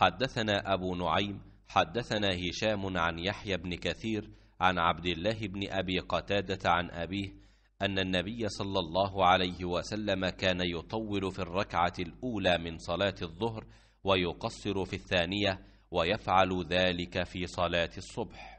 حدثنا أبو نعيم حدثنا هشام عن يحيى بن كثير عن عبد الله بن أبي قتادة عن أبيه أن النبي صلى الله عليه وسلم كان يطول في الركعة الأولى من صلاة الظهر ويقصر في الثانية ويفعل ذلك في صلاة الصبح